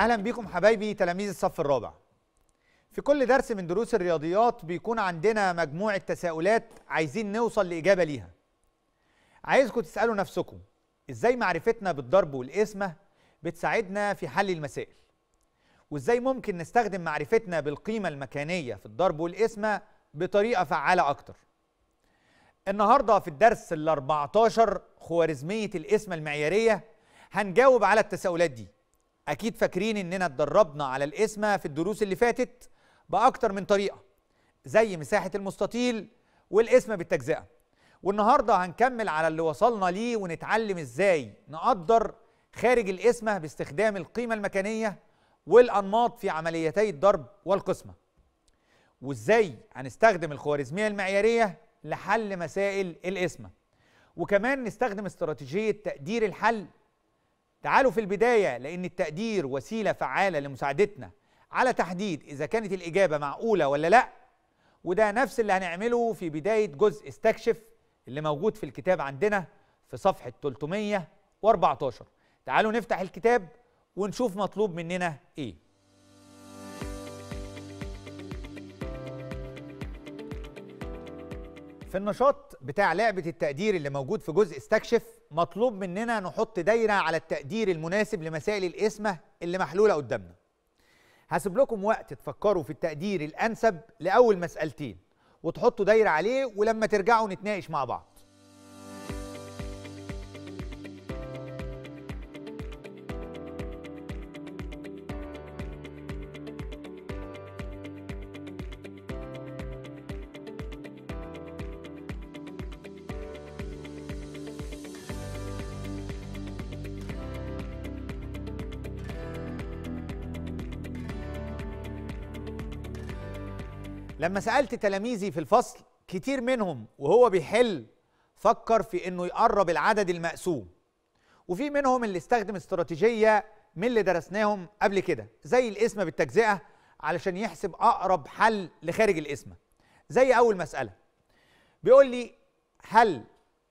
اهلا بيكم حبايبي تلاميذ الصف الرابع في كل درس من دروس الرياضيات بيكون عندنا مجموعه تساؤلات عايزين نوصل لاجابه ليها عايزكم تسالوا نفسكم ازاي معرفتنا بالضرب والقسمه بتساعدنا في حل المسائل وازاي ممكن نستخدم معرفتنا بالقيمه المكانيه في الضرب والقسمه بطريقه فعاله اكتر النهارده في الدرس ال 14 خوارزميه القسمه المعياريه هنجاوب على التساؤلات دي اكيد فاكرين اننا اتدربنا على القسمه في الدروس اللي فاتت باكتر من طريقه زي مساحه المستطيل والقسمه بالتجزئه والنهارده هنكمل على اللي وصلنا ليه ونتعلم ازاي نقدر خارج القسمه باستخدام القيمه المكانيه والانماط في عمليتي الضرب والقسمه وازاي هنستخدم الخوارزميه المعياريه لحل مسائل القسمه وكمان نستخدم استراتيجيه تقدير الحل تعالوا في البداية لأن التقدير وسيلة فعالة لمساعدتنا على تحديد إذا كانت الإجابة معقولة ولا لأ وده نفس اللي هنعمله في بداية جزء استكشف اللي موجود في الكتاب عندنا في صفحة 314 تعالوا نفتح الكتاب ونشوف مطلوب مننا إيه في النشاط بتاع لعبة التقدير اللي موجود في جزء استكشف مطلوب مننا نحط دايره على التقدير المناسب لمسائل القسمه اللي محلوله قدامنا هسيب لكم وقت تفكروا في التقدير الانسب لاول مسالتين وتحطوا دايره عليه ولما ترجعوا نتناقش مع بعض لما سألت تلاميذي في الفصل كتير منهم وهو بيحل فكر في انه يقرب العدد المقسوم وفي منهم اللي استخدم استراتيجية من اللي درسناهم قبل كده زي القسمة بالتجزئة علشان يحسب أقرب حل لخارج القسمة زي أول مسألة بيقول لي هل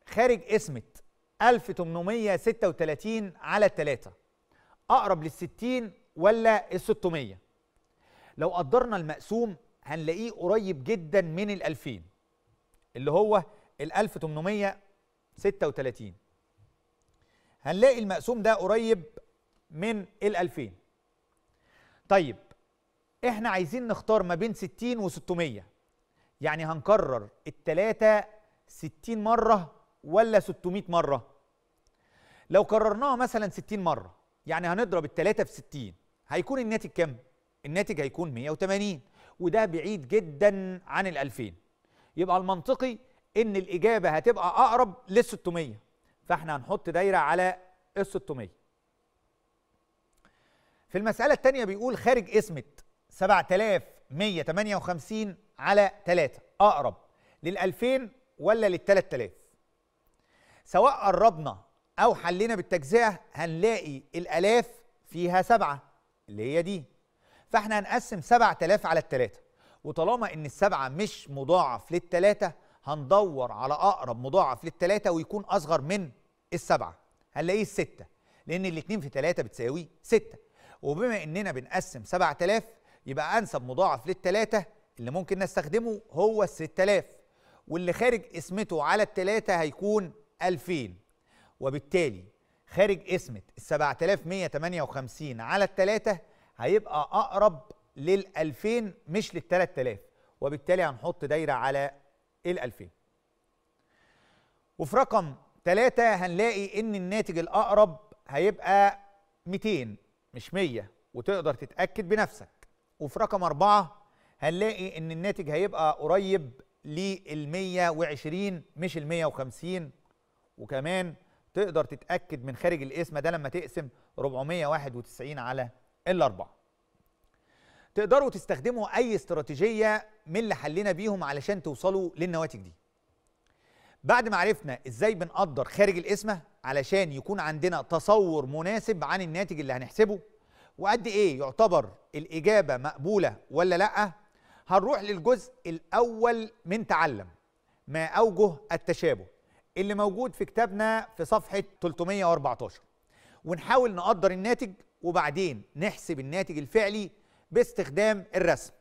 خارج قسمة 1836 على 3 أقرب لل 60 ولا ال 600 لو قدرنا المقسوم هنلاقيه قريب جدا من ال 2000 اللي هو ال 1836 هنلاقي المقسوم ده قريب من ال 2000 طيب احنا عايزين نختار ما بين 60 و 600 يعني هنكرر التلاتة 60 مرة ولا 600 مرة لو كررناها مثلا 60 مرة يعني هنضرب التلاتة في 60 هيكون الناتج كم؟ الناتج هيكون 180 وده بعيد جدا عن ال 2000 يبقى المنطقي ان الاجابه هتبقى اقرب لل 600 فاحنا هنحط دايره على ال 600 في المساله الثانيه بيقول خارج قسمه 7158 على 3 اقرب لل 2000 ولا لل 3000 سواء قربنا او حلينا بالتجزئه هنلاقي الالاف فيها سبعه اللي هي دي فاحنا هنقسم 7000 على التلاتة وطالما ان السبعة مش مضاعف للتلاتة هندور على اقرب مضاعف للتلاتة ويكون اصغر من السبعة هنلاقيه الستة لان الاتنين في تلاتة بتساوي ستة وبما اننا بنقسم 7000 يبقى انسب مضاعف للتلاتة اللي ممكن نستخدمه هو ال 6000 واللي خارج اسمته على التلاتة هيكون الفين وبالتالي خارج اسمة السبعة مية تمانية وخمسين على التلاتة هيبقى اقرب لل 2000 مش لل 3000 وبالتالي هنحط دايره على ال 2000 وفي رقم 3 هنلاقي ان الناتج الاقرب هيبقى 200 مش 100 وتقدر تتاكد بنفسك وفي رقم 4 هنلاقي ان الناتج هيبقى قريب لل 120 مش ال 150 وكمان تقدر تتاكد من خارج القسمه ده لما تقسم 491 على الاربعه تقدروا تستخدموا اي استراتيجيه من اللي حلينا بيهم علشان توصلوا للنواتج دي بعد ما عرفنا ازاي بنقدر خارج القسمه علشان يكون عندنا تصور مناسب عن الناتج اللي هنحسبه وقد ايه يعتبر الاجابه مقبوله ولا لا هنروح للجزء الاول من تعلم ما اوجه التشابه اللي موجود في كتابنا في صفحه 314 ونحاول نقدر الناتج وبعدين نحسب الناتج الفعلي باستخدام الرسم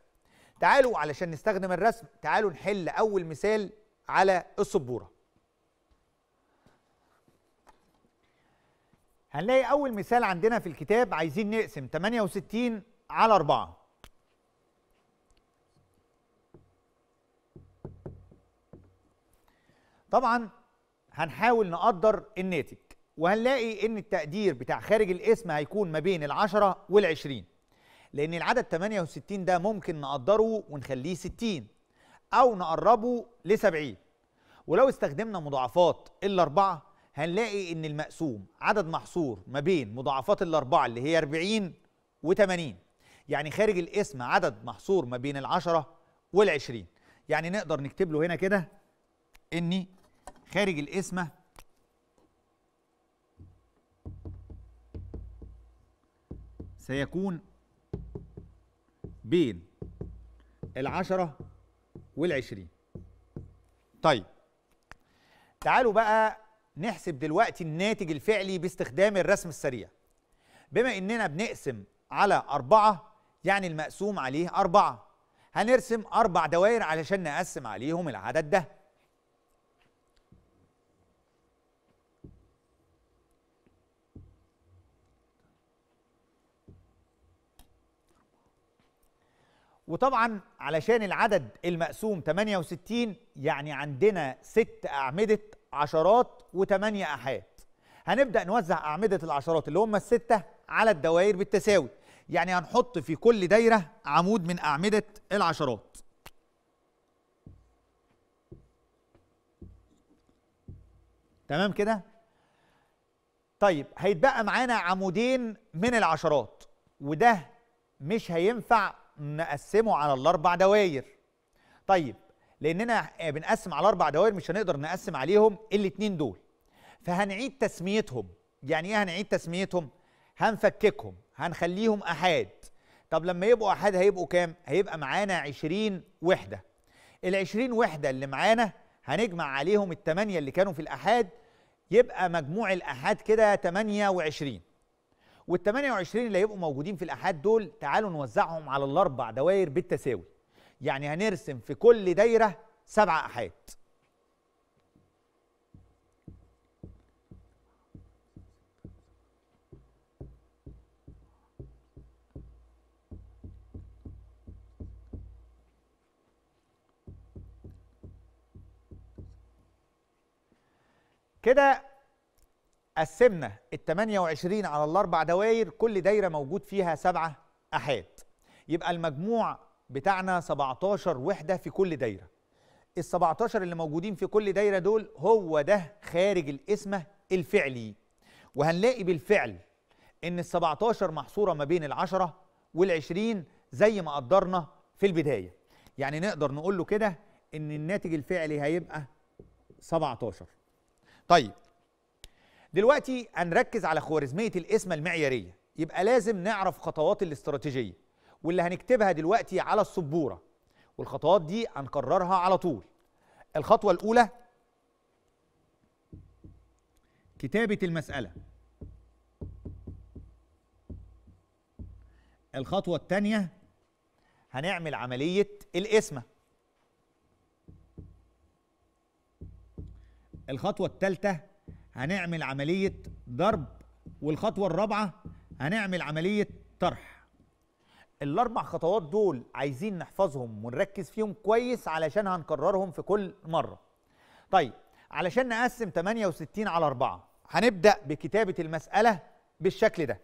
تعالوا علشان نستخدم الرسم تعالوا نحل أول مثال على السبورة هنلاقي أول مثال عندنا في الكتاب عايزين نقسم 68 على 4 طبعا هنحاول نقدر الناتج وهنلاقي ان التقدير بتاع خارج الاسم هيكون ما بين ال10 وال20 لان العدد 68 ده ممكن نقدره ونخليه 60 او نقربه ل 70 ولو استخدمنا مضاعفات الاربعه هنلاقي ان المقسوم عدد محصور ما بين مضاعفات الاربعه اللي هي 40 و80 يعني خارج الاسم عدد محصور ما بين ال10 وال20 يعني نقدر نكتب له هنا كده ان خارج الاسمه سيكون بين العشرة والعشرين طيب تعالوا بقى نحسب دلوقتي الناتج الفعلي باستخدام الرسم السريع بما اننا بنقسم على أربعة يعني المقسوم عليه أربعة هنرسم أربع دوائر علشان نقسم عليهم العدد ده وطبعا علشان العدد المقسوم 68 يعني عندنا ست أعمدة عشرات وثمانية أحاد هنبدأ نوزع أعمدة العشرات اللي هم الستة على الدوائر بالتساوي يعني هنحط في كل دايرة عمود من أعمدة العشرات تمام كده؟ طيب هيتبقى معانا عمودين من العشرات وده مش هينفع نقسمه على الاربع دواير طيب لاننا بنقسم على اربع دوائر مش هنقدر نقسم عليهم الاثنين دول فهنعيد تسميتهم يعني ايه هنعيد تسميتهم هنفككهم هنخليهم احاد طب لما يبقوا احاد هيبقوا كام هيبقى معانا 20 وحده ال20 وحده اللي معانا هنجمع عليهم الثمانيه اللي كانوا في الاحاد يبقى مجموع الاحاد كده 28 وال 28 اللي هيبقوا موجودين في الأحاد دول تعالوا نوزعهم على الأربع دوائر بالتساوي يعني هنرسم في كل دايرة سبع أحاد كده قسمنا ال 28 على الاربع دوائر كل دايره موجود فيها سبعه احاد يبقى المجموع بتاعنا 17 وحده في كل دايره ال 17 اللي موجودين في كل دايره دول هو ده خارج القسمه الفعلي وهنلاقي بالفعل ان ال 17 محصوره ما بين ال10 وال20 زي ما قدرنا في البدايه يعني نقدر نقول له كده ان الناتج الفعلي هيبقى 17 طيب دلوقتي هنركز على خوارزميه القسمه المعياريه يبقى لازم نعرف خطوات الاستراتيجيه واللي هنكتبها دلوقتي على السبوره والخطوات دي هنكررها على طول الخطوه الاولى كتابه المساله الخطوه الثانيه هنعمل عمليه القسمه الخطوه الثالثه هنعمل عملية ضرب والخطوة الرابعة هنعمل عملية طرح الأربع خطوات دول عايزين نحفظهم ونركز فيهم كويس علشان هنكررهم في كل مرة طيب علشان نقسم 68 على 4 هنبدأ بكتابة المسألة بالشكل ده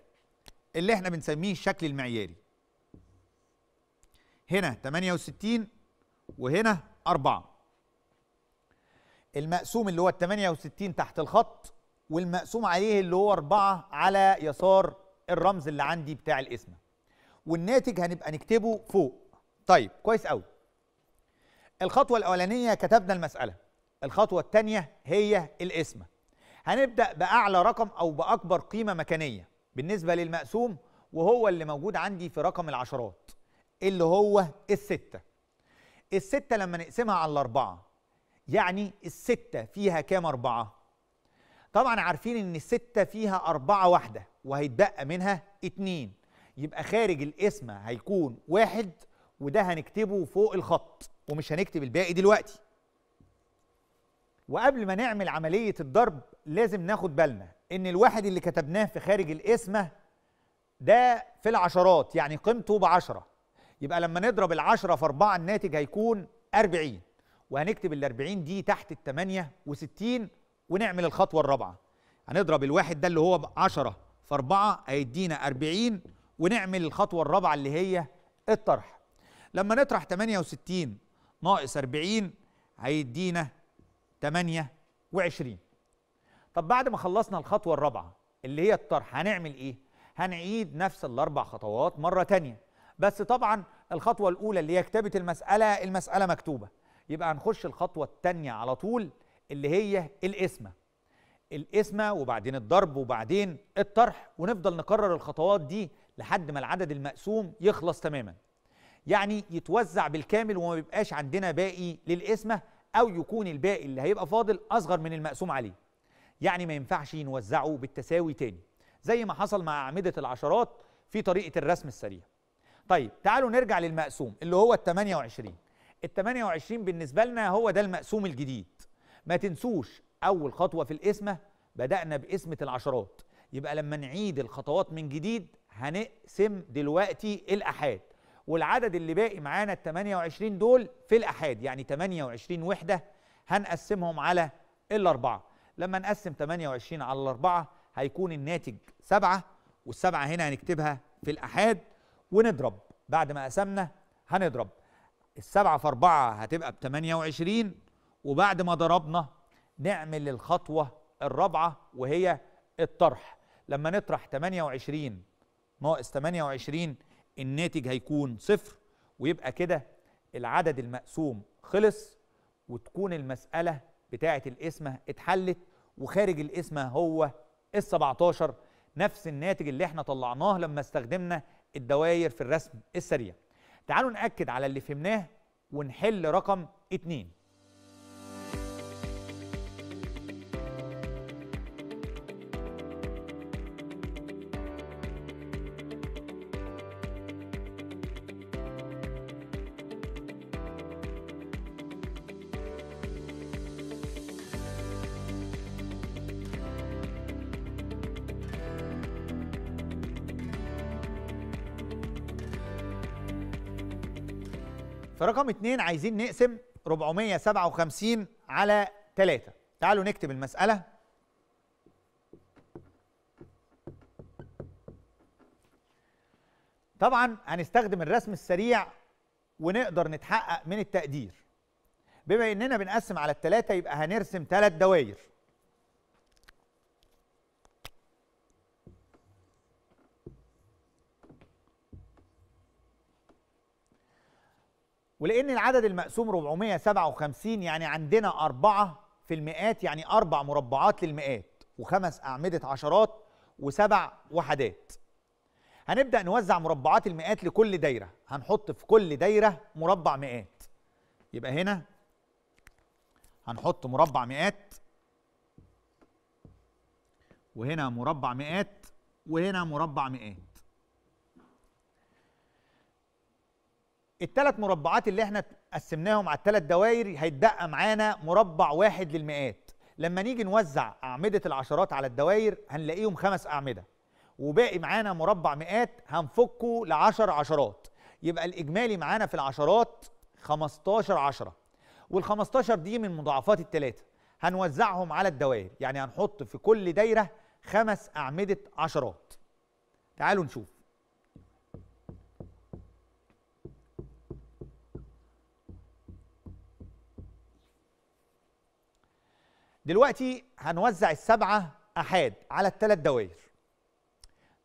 اللي احنا بنسميه الشكل المعياري هنا 68 وهنا 4 المقسوم اللي هو ال 68 تحت الخط والمقسوم عليه اللي هو 4 على يسار الرمز اللي عندي بتاع القسمة والناتج هنبقى نكتبه فوق طيب كويس قوي الخطوه الاولانيه كتبنا المساله الخطوه الثانيه هي القسمة هنبدا باعلى رقم او باكبر قيمه مكانيه بالنسبه للمقسوم وهو اللي موجود عندي في رقم العشرات اللي هو الستة الستة لما نقسمها على الأربعة يعني الستة فيها كام أربعة؟ طبعا عارفين إن الستة فيها أربعة واحدة وهيتبقى منها اتنين يبقى خارج القسمة هيكون واحد وده هنكتبه فوق الخط ومش هنكتب الباقي دلوقتي وقبل ما نعمل عملية الضرب لازم ناخد بالنا إن الواحد اللي كتبناه في خارج القسمة ده في العشرات يعني قيمته بعشرة يبقى لما نضرب العشرة في أربعة الناتج هيكون أربعين وهنكتب ال 40 دي تحت ال 68 ونعمل الخطوه الرابعه هنضرب الواحد ده اللي هو 10 في 4 هيدينا 40 ونعمل الخطوه الرابعه اللي هي الطرح لما نطرح 68 ناقص 40 هيدينا 28 طب بعد ما خلصنا الخطوه الرابعه اللي هي الطرح هنعمل ايه هنعيد نفس الاربع خطوات مره تانية بس طبعا الخطوه الاولى اللي هي كتابه المساله المساله مكتوبه يبقى هنخش الخطوة التانية على طول اللي هي القسمة القسمة وبعدين الضرب وبعدين الطرح ونفضل نكرر الخطوات دي لحد ما العدد المقسوم يخلص تماما يعني يتوزع بالكامل وما بيبقاش عندنا باقي للقسمة أو يكون الباقي اللي هيبقى فاضل أصغر من المقسوم عليه يعني ما ينفعش نوزعه بالتساوي تاني زي ما حصل مع أعمدة العشرات في طريقة الرسم السريع طيب تعالوا نرجع للمقسوم اللي هو ال 28 ال 28 بالنسبة لنا هو ده المقسوم الجديد ما تنسوش أول خطوة في القسمة بدأنا بقسمة العشرات يبقى لما نعيد الخطوات من جديد هنقسم دلوقتي الأحاد والعدد اللي باقي معانا ال 28 دول في الأحاد يعني 28 وحدة هنقسمهم على الأربعة لما نقسم 28 على الأربعة هيكون الناتج سبعة والسبعة هنا هنكتبها في الأحاد ونضرب بعد ما قسمنا هنضرب السبعة في أربعة هتبقى بتمانية وعشرين وبعد ما ضربنا نعمل الخطوة الرابعة وهي الطرح لما نطرح 28 ناقص 28 الناتج هيكون صفر ويبقى كده العدد المقسوم خلص وتكون المسألة بتاعة القسمة اتحلت وخارج القسمة هو ال 17 نفس الناتج اللي احنا طلعناه لما استخدمنا الدواير في الرسم السريع تعالوا نأكد على اللي فهمناه ونحل رقم اتنين رقم اتنين عايزين نقسم 457 على 3 تعالوا نكتب المسألة طبعا هنستخدم الرسم السريع ونقدر نتحقق من التقدير بما اننا بنقسم على الثلاثة يبقى هنرسم ثلاث دوائر ولان العدد المقسوم 457 يعني عندنا أربعة في المئات يعني أربع مربعات للمئات وخمس أعمدة عشرات وسبع وحدات هنبدأ نوزع مربعات المئات لكل دايرة هنحط في كل دايرة مربع مئات يبقى هنا هنحط مربع مئات وهنا مربع مئات وهنا مربع مئات الثلاث مربعات اللي احنا قسمناهم على الثلاث دوائر هيتبقى معانا مربع واحد للمئات لما نيجي نوزع أعمدة العشرات على الدوائر هنلاقيهم خمس أعمدة وباقي معانا مربع مئات هنفكه لعشر عشرات يبقى الإجمالي معانا في العشرات 15 عشرة وال 15 دي من مضاعفات الثلاثة هنوزعهم على الدوائر يعني هنحط في كل دايرة خمس أعمدة عشرات تعالوا نشوف دلوقتي هنوزع السبعة أحاد على الثلاث دوائر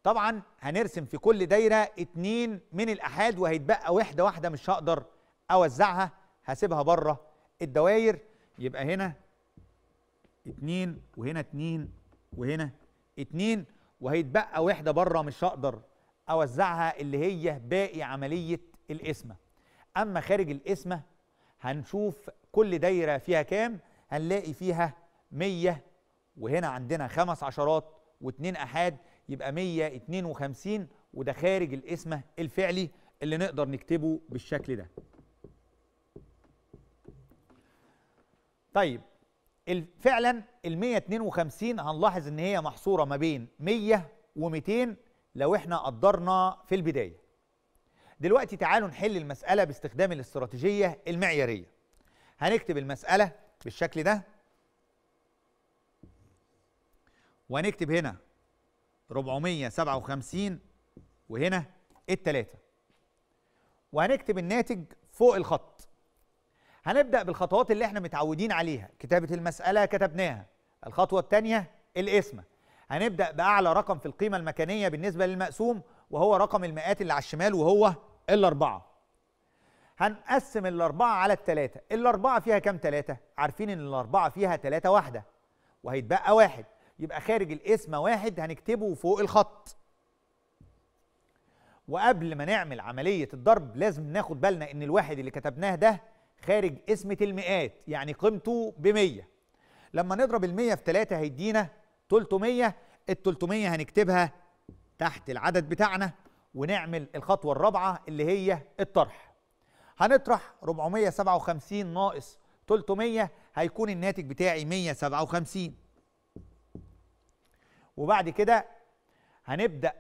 طبعا هنرسم في كل دايرة اتنين من الأحاد وهيتبقى وحدة واحدة مش هقدر أوزعها هسيبها بره الدواير يبقى هنا اتنين وهنا اتنين وهنا اتنين وهيتبقى وحدة بره مش هقدر أوزعها اللي هي باقي عملية القسمة أما خارج القسمة هنشوف كل دايرة فيها كام هنلاقي فيها 100 وهنا عندنا خمس عشرات واتنين احاد يبقى 152 وده خارج الاسمه الفعلي اللي نقدر نكتبه بالشكل ده طيب فعلا ال 152 هنلاحظ ان هي محصوره ما بين 100 و200 لو احنا قدرنا في البدايه. دلوقتي تعالوا نحل المساله باستخدام الاستراتيجيه المعياريه. هنكتب المساله بالشكل ده وهنكتب هنا 457 وهنا التلاتة وهنكتب الناتج فوق الخط هنبدأ بالخطوات اللي احنا متعودين عليها كتابة المسألة كتبناها الخطوة الثانية القسمة هنبدأ بأعلى رقم في القيمة المكانية بالنسبة للمقسوم وهو رقم المئات اللي على الشمال وهو الأربعة هنقسم الأربعة على التلاتة الأربعة فيها كام تلاتة؟ عارفين إن الأربعة فيها تلاتة واحدة وهيتبقى واحد يبقى خارج الاسم واحد هنكتبه فوق الخط وقبل ما نعمل عملية الضرب لازم ناخد بالنا ان الواحد اللي كتبناه ده خارج اسمة المئات يعني قيمته بمية لما نضرب المية في 3 هيدينا 300 ال 300 هنكتبها تحت العدد بتاعنا ونعمل الخطوة الرابعة اللي هي الطرح هنطرح 457 ناقص 300 هيكون الناتج بتاعي 157 وبعد كده هنبدأ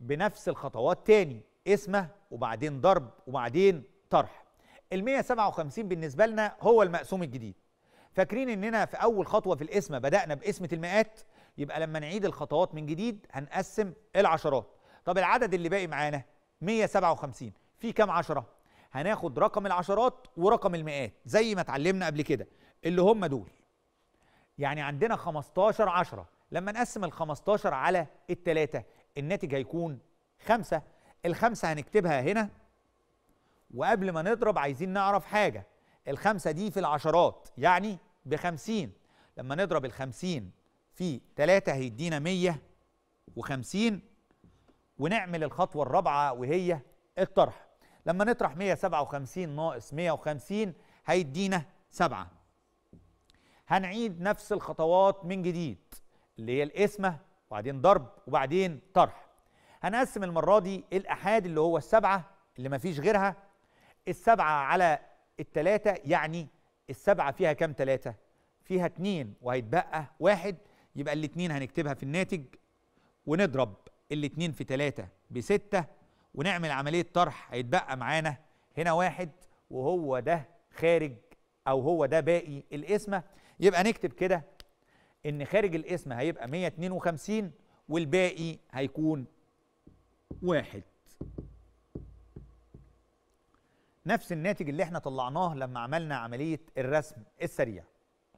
بنفس الخطوات تاني قسمة وبعدين ضرب وبعدين طرح ال 157 بالنسبة لنا هو المقسوم الجديد فاكرين اننا في اول خطوة في القسمة بدأنا بقسمة المئات يبقى لما نعيد الخطوات من جديد هنقسم العشرات طب العدد اللي باقي معانا 157 في كام عشرة هناخد رقم العشرات ورقم المئات زي ما اتعلمنا قبل كده اللي هم دول يعني عندنا 15 عشرة لما نقسم ال 15 على التلاتة الناتج هيكون خمسة الخمسة هنكتبها هنا وقبل ما نضرب عايزين نعرف حاجة الخمسة دي في العشرات يعني بخمسين لما نضرب الخمسين في تلاتة هيدينا مية وخمسين ونعمل الخطوة الرابعة وهي الطرح لما نطرح 157 ناقص 150 هيدينا سبعة هنعيد نفس الخطوات من جديد اللي هي القسمه وبعدين ضرب وبعدين طرح هنقسم المره دي الاحاد اللي هو السبعه اللي ما فيش غيرها السبعه على التلاته يعني السبعه فيها كام تلاته فيها اتنين وهيتبقى واحد يبقى الاتنين هنكتبها في الناتج ونضرب الاتنين في تلاته بسته ونعمل عمليه طرح هيتبقى معانا هنا واحد وهو ده خارج او هو ده باقي القسمه يبقى نكتب كده ان خارج القسم هيبقى 152 والباقي هيكون واحد نفس الناتج اللي احنا طلعناه لما عملنا عملية الرسم السريع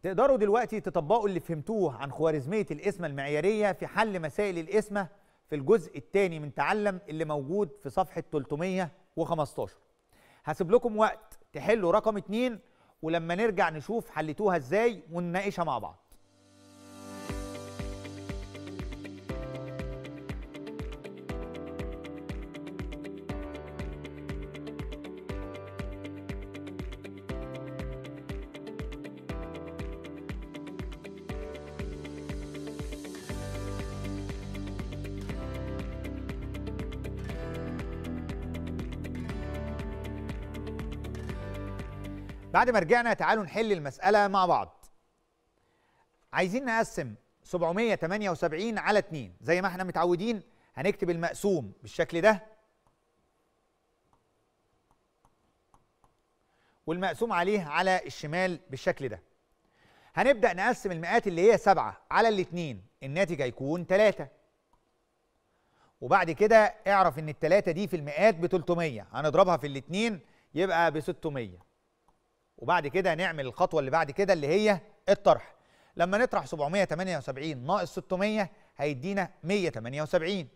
تقدروا دلوقتي تطبقوا اللي فهمتوه عن خوارزمية القسمة المعيارية في حل مسائل القسمة في الجزء الثاني من تعلم اللي موجود في صفحة 315 هسيب لكم وقت تحلوا رقم 2 ولما نرجع نشوف حلتوها ازاي ونناقشها مع بعض بعد ما رجعنا تعالوا نحل المسألة مع بعض عايزين نقسم 778 على 2 زي ما احنا متعودين هنكتب المقسوم بالشكل ده والمقسوم عليه على الشمال بالشكل ده هنبدأ نقسم المئات اللي هي 7 على الاتنين الناتج هيكون 3 وبعد كده اعرف ان الثلاثة دي في المئات ب 300 هنضربها في الاتنين يبقى ب 600 وبعد كده نعمل الخطوه اللي بعد كده اللي هي الطرح لما نطرح 778 ناقص 600 هيدينا 178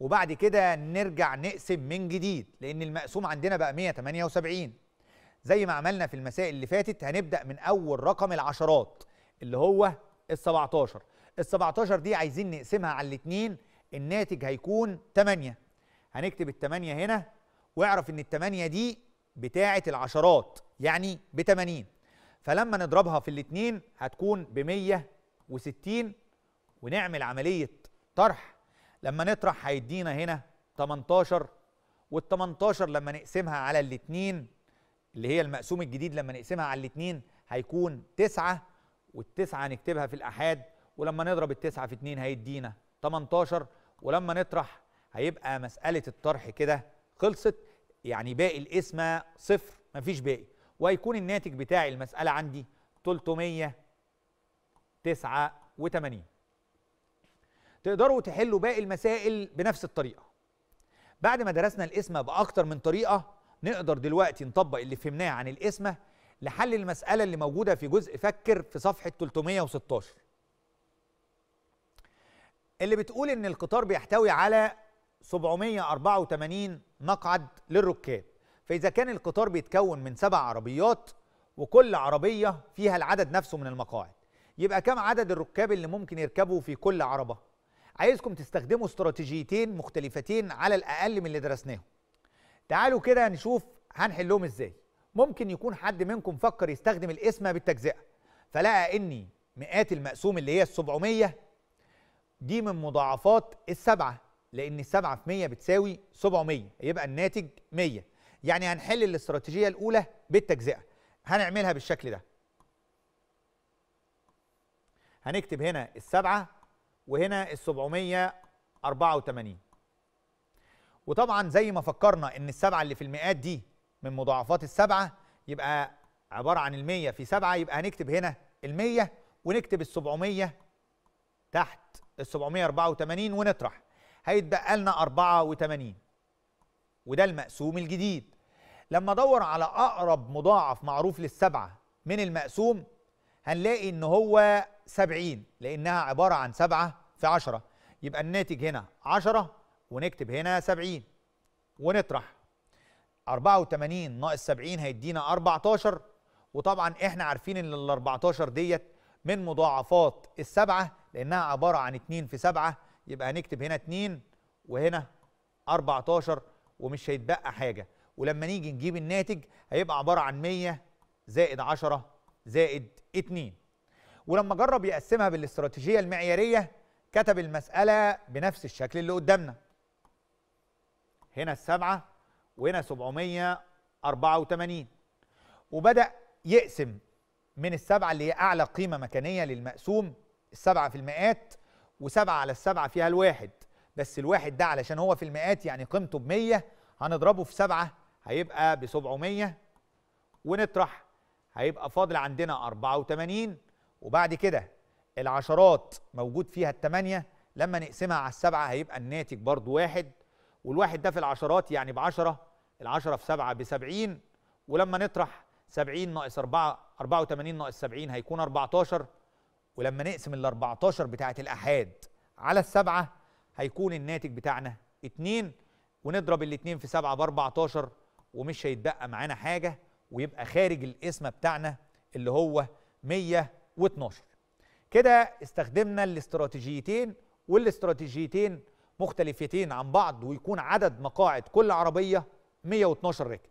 وبعد كده نرجع نقسم من جديد لان المقسوم عندنا بقى 178 زي ما عملنا في المسائل اللي فاتت هنبدا من اول رقم العشرات اللي هو ال 17 ال 17 دي عايزين نقسمها على الاثنين الناتج هيكون 8 هنكتب ال 8 هنا واعرف ان ال 8 دي بتاعة العشرات يعني ب 80 فلما نضربها في الاتنين هتكون ب 160 ونعمل عملية طرح لما نطرح هيدينا هنا 18 وال 18 لما نقسمها على الاتنين اللي هي المقسوم الجديد لما نقسمها على الاتنين هيكون 9 وال 9 نكتبها في الأحاد ولما نضرب التسعة في اتنين هيدينا 18 ولما نطرح هيبقى مسألة الطرح كده خلصت يعني باقي القسمه صفر مفيش باقي وهيكون الناتج بتاع المساله عندي 389 تقدروا تحلوا باقي المسائل بنفس الطريقه بعد ما درسنا القسمه باكتر من طريقه نقدر دلوقتي نطبق اللي فهمناه عن القسمه لحل المساله اللي موجوده في جزء فكر في صفحه 316 اللي بتقول ان القطار بيحتوي على 784 مقعد للركاب فإذا كان القطار بيتكون من سبع عربيات وكل عربية فيها العدد نفسه من المقاعد يبقى كم عدد الركاب اللي ممكن يركبوا في كل عربة عايزكم تستخدموا استراتيجيتين مختلفتين على الأقل من اللي درسناهم تعالوا كده نشوف هنحلهم ازاي ممكن يكون حد منكم فكر يستخدم القسمة بالتجزئة فلقى اني مئات المقسوم اللي هي السبعمية 700 دي من مضاعفات السبعه لان 7 في 100 بتساوي 700 يبقى الناتج 100 يعني هنحل الاستراتيجيه الاولى بالتجزئه هنعملها بالشكل ده هنكتب هنا ال7 وهنا ال784 وطبعا زي ما فكرنا ان ال7 اللي في المئات دي من مضاعفات ال7 يبقى عباره عن ال100 في 7 يبقى هنكتب هنا ال100 ونكتب ال700 تحت ال784 ونطرح هيتبقى لنا 84 وده المقسوم الجديد لما ادور على اقرب مضاعف معروف للسبعه من المقسوم هنلاقي ان هو 70 لانها عباره عن 7 في 10 يبقى الناتج هنا 10 ونكتب هنا 70 ونطرح 84 ناقص 70 هيدينا 14 وطبعا احنا عارفين ان ال 14 ديت من مضاعفات السبعه لانها عباره عن 2 في 7 يبقى هنكتب هنا 2 وهنا 14 ومش هيتبقى حاجه ولما نيجي نجيب الناتج هيبقى عباره عن 100 زائد 10 زائد 2 ولما جرب يقسمها بالاستراتيجيه المعياريه كتب المساله بنفس الشكل اللي قدامنا هنا السبعه وهنا 784 وبدا يقسم من السبعه اللي هي اعلى قيمه مكانيه للمقسوم السبعه في المئات وسبعة على السبعة فيها الواحد بس الواحد ده علشان هو في المئات يعني قيمته بمية هنضربه في سبعة هيبقى بسبعمية ونطرح هيبقى فاضل عندنا أربعة وتمانين وبعد كده العشرات موجود فيها التمانية لما نقسمها على السبعة هيبقى الناتج برضو واحد والواحد ده في العشرات يعني بعشرة العشرة في سبعة بسبعين ولما نطرح سبعين ناقص أربعة أربعة وتمانين ناقص سبعين هيكون أربعتاشر ولما نقسم ال 14 بتاعه الاحاد على السبعه هيكون الناتج بتاعنا 2 ونضرب الاتنين في 7 ب 14 ومش هيتبقى معانا حاجه ويبقى خارج القسمه بتاعنا اللي هو 112 كده استخدمنا الاستراتيجيتين والاستراتيجيتين مختلفتين عن بعض ويكون عدد مقاعد كل عربيه 112 راكب.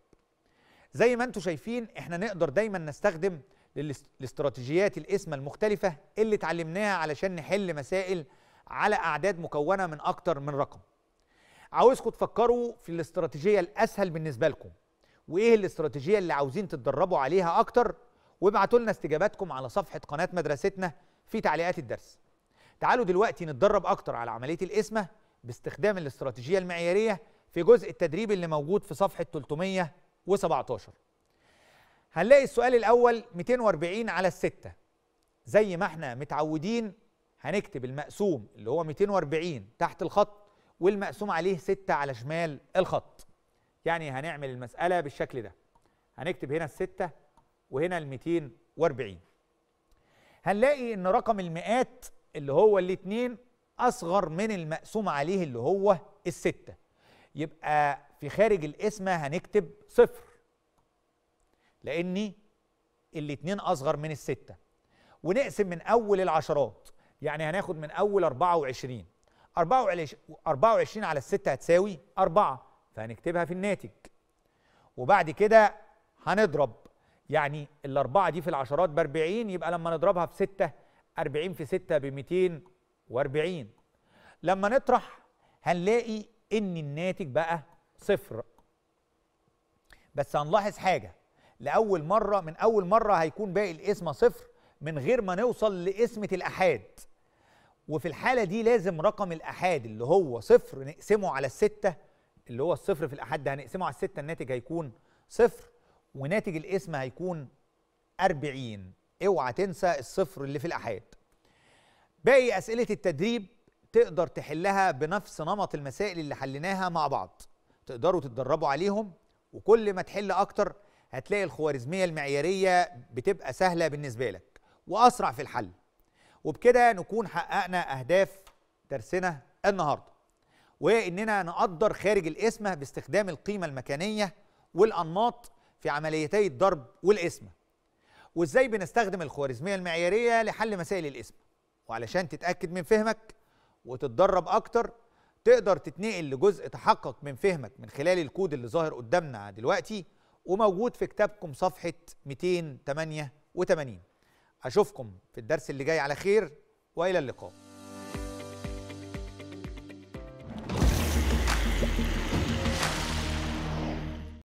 زي ما انتم شايفين احنا نقدر دايما نستخدم للاستراتيجيات القسمة المختلفة اللي اتعلمناها علشان نحل مسائل على أعداد مكونة من أكتر من رقم عاوزكم تفكروا في الاستراتيجية الأسهل بالنسبة لكم وإيه الاستراتيجية اللي عاوزين تتدربوا عليها أكتر وابعتوا لنا استجاباتكم على صفحة قناة مدرستنا في تعليقات الدرس تعالوا دلوقتي نتدرب أكتر على عملية القسمة باستخدام الاستراتيجية المعيارية في جزء التدريب اللي موجود في صفحة 317 هنلاقي السؤال الاول 240 على الستة زي ما احنا متعودين هنكتب المقسوم اللي هو 240 تحت الخط والمقسوم عليه 6 على شمال الخط يعني هنعمل المسألة بالشكل ده هنكتب هنا الستة وهنا ال 240 هنلاقي ان رقم المئات اللي هو الاتنين اصغر من المقسوم عليه اللي هو الستة يبقى في خارج القسمة هنكتب صفر لأني الاتنين أصغر من الستة ونقسم من أول العشرات يعني هناخد من أول 24 24 على الستة هتساوي 4 فهنكتبها في الناتج وبعد كده هنضرب يعني الأربعة دي في العشرات ب 40 يبقى لما نضربها في 6 40 في 6 ب 240 لما نطرح هنلاقي إن الناتج بقى صفر بس هنلاحظ حاجة لاول مره من اول مره هيكون باقي القسمه صفر من غير ما نوصل لقسمه الاحاد وفي الحاله دي لازم رقم الاحاد اللي هو صفر نقسمه على السته اللي هو الصفر في الاحاد ده هنقسمه على السته الناتج هيكون صفر وناتج القسمه هيكون 40 اوعى تنسى الصفر اللي في الاحاد باقي اسئله التدريب تقدر تحلها بنفس نمط المسائل اللي حليناها مع بعض تقدروا تتدربوا عليهم وكل ما تحل اكتر هتلاقي الخوارزميه المعياريه بتبقى سهله بالنسبه لك واسرع في الحل وبكده نكون حققنا اهداف درسنا النهارده واننا نقدر خارج القسمه باستخدام القيمه المكانيه والانماط في عمليتي الضرب والقسمه وازاي بنستخدم الخوارزميه المعياريه لحل مسائل القسمه وعلشان تتاكد من فهمك وتتدرب اكتر تقدر تتنقل لجزء تحقق من فهمك من خلال الكود اللي ظاهر قدامنا دلوقتي وموجود في كتابكم صفحة 288 أشوفكم في الدرس اللي جاي على خير وإلى اللقاء